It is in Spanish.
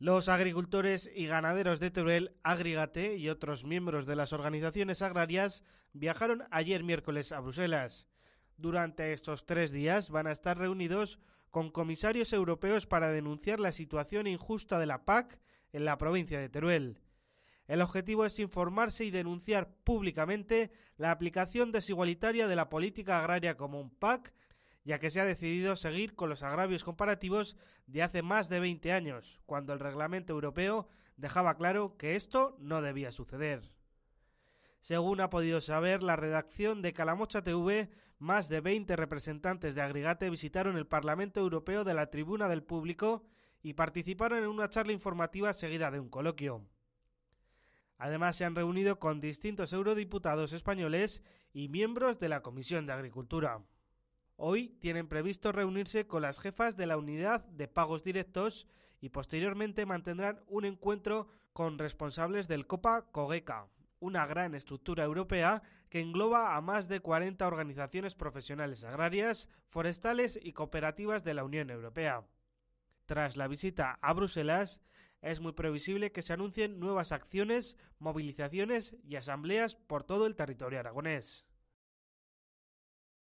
Los agricultores y ganaderos de Teruel, Agrigate y otros miembros de las organizaciones agrarias viajaron ayer miércoles a Bruselas. Durante estos tres días van a estar reunidos con comisarios europeos para denunciar la situación injusta de la PAC en la provincia de Teruel. El objetivo es informarse y denunciar públicamente la aplicación desigualitaria de la política agraria común PAC ya que se ha decidido seguir con los agravios comparativos de hace más de 20 años, cuando el reglamento europeo dejaba claro que esto no debía suceder. Según ha podido saber la redacción de Calamocha TV, más de 20 representantes de Agrigate visitaron el Parlamento Europeo de la Tribuna del Público y participaron en una charla informativa seguida de un coloquio. Además, se han reunido con distintos eurodiputados españoles y miembros de la Comisión de Agricultura. Hoy tienen previsto reunirse con las jefas de la unidad de pagos directos y posteriormente mantendrán un encuentro con responsables del Copa Cogeca, una gran estructura europea que engloba a más de 40 organizaciones profesionales agrarias, forestales y cooperativas de la Unión Europea. Tras la visita a Bruselas, es muy previsible que se anuncien nuevas acciones, movilizaciones y asambleas por todo el territorio aragonés.